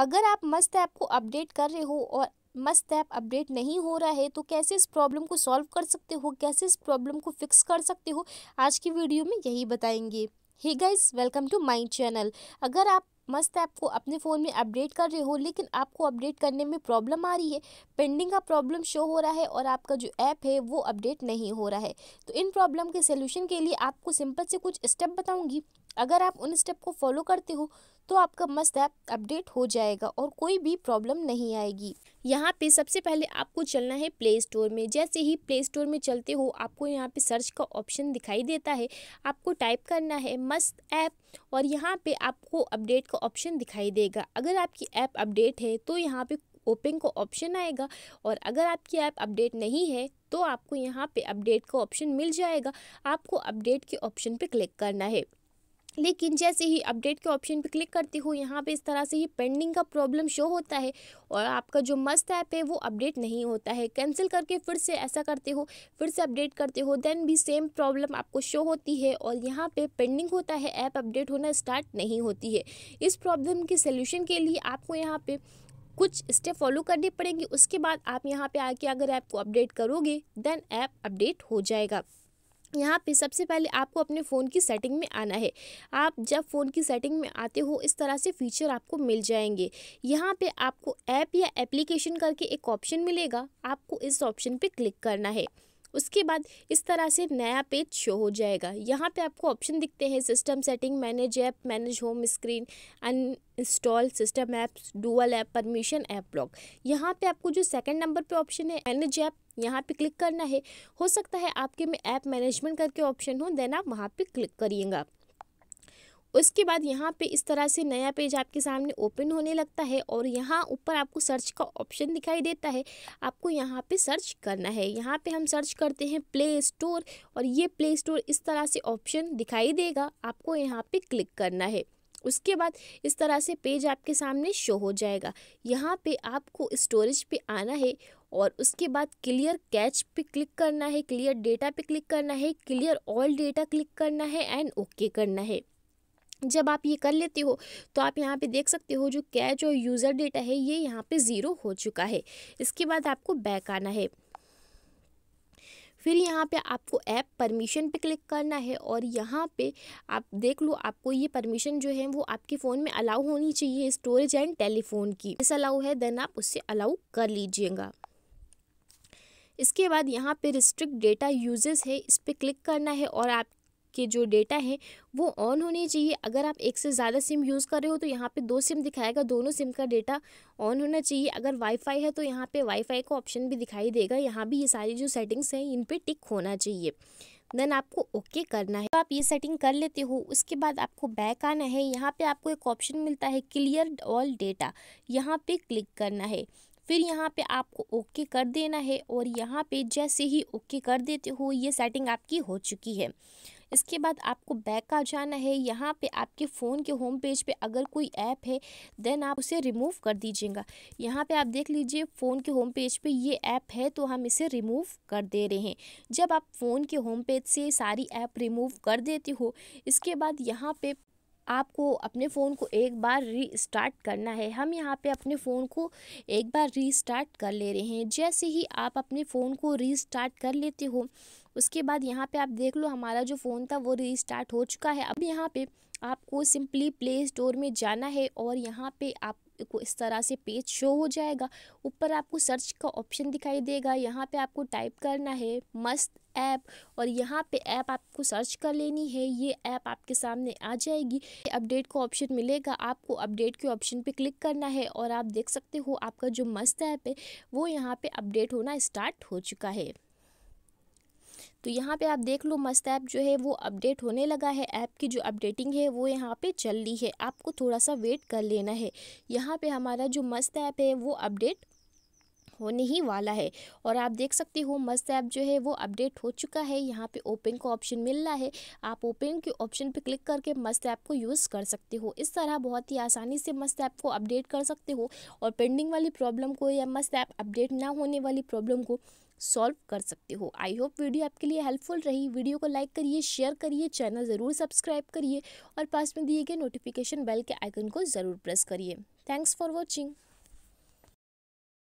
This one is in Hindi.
अगर आप मस्त ऐप को अपडेट कर रहे हो और मस्त ऐप अपडेट नहीं हो रहा है तो कैसे इस प्रॉब्लम को सॉल्व कर सकते हो कैसे इस प्रॉब्लम को फिक्स कर सकते हो आज की वीडियो में यही बताएंगे hey guys welcome to my channel अगर आप मस्त ऐप को अपने फ़ोन में अपडेट कर रहे हो लेकिन आपको अपडेट करने में प्रॉब्लम आ रही है पेंडिंग का प्रॉब्लम शो हो रहा है और आपका जो ऐप है वो अपडेट नहीं हो रहा है तो इन प्रॉब्लम के सोल्यूशन के लिए आपको सिंपल से कुछ स्टेप बताऊँगी अगर आप उन स्टेप को फॉलो करते हो तो आपका मस्त ऐप अपडेट हो जाएगा और कोई भी प्रॉब्लम नहीं आएगी यहाँ पे सबसे पहले आपको चलना है प्ले स्टोर में जैसे ही प्ले स्टोर में चलते हो आपको यहाँ पे सर्च का ऑप्शन दिखाई देता है आपको टाइप करना है मस्त ऐप और यहाँ पे आपको अपडेट का ऑप्शन दिखाई देगा अगर आपकी ऐप अपडेट है तो यहाँ पर ओपन का ऑप्शन आएगा और अगर आपकी ऐप अपडेट नहीं है तो आपको यहाँ पे अपडेट का ऑप्शन मिल जाएगा आपको अपडेट के ऑप्शन पे क्लिक करना है लेकिन जैसे ही अपडेट के ऑप्शन पर क्लिक करती हो यहाँ पे इस तरह से ये पेंडिंग का प्रॉब्लम शो होता है और आपका जो मस्त ऐप है वो अपडेट नहीं होता है कैंसिल करके फिर से ऐसा करते हो फिर से अपडेट करते हो देन भी सेम प्रॉब्लम आपको शो होती है और यहाँ पे पेंडिंग होता है ऐप अपडेट होना स्टार्ट नहीं होती है इस प्रॉब्लम के सोल्यूशन के लिए आपको यहाँ पर कुछ स्टेप फॉलो करने पड़ेंगे उसके बाद आप यहाँ पर आके अगर ऐप को अपडेट करोगे देन ऐप अपडेट हो जाएगा यहाँ पे सबसे पहले आपको अपने फ़ोन की सेटिंग में आना है आप जब फ़ोन की सेटिंग में आते हो इस तरह से फीचर आपको मिल जाएंगे यहाँ पे आपको ऐप या एप्लीकेशन करके एक ऑप्शन मिलेगा आपको इस ऑप्शन पे क्लिक करना है उसके बाद इस तरह से नया पेज शो हो जाएगा यहाँ पे आपको ऑप्शन दिखते हैं system setting manage app manage home screen अन इंस्टॉल system apps dual app permission app block यहाँ पे आपको जो सेकंड नंबर पे ऑप्शन है मैनेज ऐप यहाँ पे क्लिक करना है हो सकता है आपके में ऐप मैनेजमेंट करके ऑप्शन हो देन आप वहाँ पे क्लिक करिएगा उसके बाद यहाँ पे इस तरह से नया पेज आपके सामने ओपन होने लगता है और यहाँ ऊपर आपको सर्च का ऑप्शन दिखाई देता है आपको यहाँ पे सर्च करना है यहाँ पे हम सर्च करते हैं प्ले स्टोर और ये प्ले स्टोर इस तरह से ऑप्शन दिखाई देगा आपको यहाँ पे क्लिक करना है उसके बाद इस तरह से पेज आपके सामने शो हो जाएगा यहाँ पे आपको स्टोरेज पे आना है और उसके बाद क्लियर कैच पे क्लिक करना है क्लियर डेटा पे क्लिक करना है क्लियर ऑल डेटा क्लिक करना है एंड ओके okay करना है जब आप ये कर लेते हो तो आप यहाँ पे देख सकते हो जो कैच और यूज़र डेटा है ये यहाँ पे ज़ीरो हो चुका है इसके बाद आपको बैक आना है फिर यहाँ पे आपको ऐप परमिशन पे क्लिक करना है और यहाँ पे आप देख लो आपको ये परमिशन जो है वो आपके फ़ोन में अलाउ होनी चाहिए स्टोरेज एंड टेलीफोन की इस अलाउ है देन आप उससे अलाउ कर लीजिएगा इसके बाद यहाँ पे रिस्ट्रिक्ट डेटा यूजेस है इस पर क्लिक करना है और आप के जो डेटा है वो ऑन होने चाहिए अगर आप एक से ज़्यादा सिम यूज़ कर रहे हो तो यहाँ पे दो सिम दिखाएगा दोनों सिम का डेटा ऑन होना चाहिए अगर वाईफाई है तो यहाँ पे वाईफाई का ऑप्शन भी दिखाई देगा यहाँ भी ये सारी जो सेटिंग्स हैं इन पर टिक होना चाहिए देन आपको ओके okay करना है तो आप ये सेटिंग कर लेते हो उसके बाद आपको बैक आना है यहाँ पर आपको एक ऑप्शन मिलता है क्लियर ऑल डेटा यहाँ पर क्लिक करना है फिर यहाँ पे आपको ओके कर देना है और यहाँ पे जैसे ही ओके कर देते हो ये सेटिंग आपकी हो चुकी है इसके बाद आपको बैक आ जाना है यहाँ पे आपके फ़ोन के होम पेज पे अगर कोई ऐप है देन आप उसे रिमूव कर दीजिएगा यहाँ पे आप देख लीजिए फ़ोन के होम पेज पे ये ऐप है तो हम इसे रिमूव कर दे रहे हैं जब आप फ़ोन के होम पेज से सारी ऐप रिमूव कर देते हो इसके बाद यहाँ पर आपको अपने फ़ोन को एक बार रीस्टार्ट करना है हम यहाँ पे अपने फ़ोन को एक बार रीस्टार्ट कर ले रहे हैं जैसे ही आप अपने फ़ोन को रीस्टार्ट कर लेते हो उसके बाद यहाँ पे आप देख लो हमारा जो फ़ोन था वो रीस्टार्ट हो चुका है अब यहाँ पे आपको सिंपली प्ले स्टोर में जाना है और यहाँ पे आप को इस तरह से पेज शो हो जाएगा ऊपर आपको सर्च का ऑप्शन दिखाई देगा यहाँ पे आपको टाइप करना है मस्त ऐप और यहाँ पे ऐप आपको सर्च कर लेनी है ये ऐप आपके सामने आ जाएगी अपडेट का ऑप्शन मिलेगा आपको अपडेट के ऑप्शन पे क्लिक करना है और आप देख सकते हो आपका जो मस्त ऐप है वो यहाँ पे अपडेट होना स्टार्ट हो चुका है तो यहाँ पे आप देख लो मस्त ऐप जो है वो अपडेट होने लगा है ऐप की जो अपडेटिंग है वो यहाँ पे चल रही है आपको थोड़ा सा वेट कर लेना है यहाँ पे हमारा जो मस्त ऐप है वो अपडेट होने ही वाला है और आप देख सकते हो मस्त ऐप जो है वो अपडेट हो चुका है यहाँ पे ओपन का ऑप्शन मिल रहा है आप ओपन के ऑप्शन पे क्लिक करके मस्त ऐप को यूज़ कर सकते हो इस तरह बहुत ही आसानी से मस्त ऐप को अपडेट कर सकते हो और पेंडिंग वाली प्रॉब्लम को या मस्त ऐप अपडेट ना होने वाली प्रॉब्लम को सॉल्व कर सकते हो आई होप वीडियो आपके लिए हेल्पफुल रही वीडियो को लाइक करिए शेयर करिए चैनल ज़रूर सब्सक्राइब करिए और पास में दिए गए नोटिफिकेशन बेल के आइकन को ज़रूर प्रेस करिए थैंक्स फॉर वॉचिंग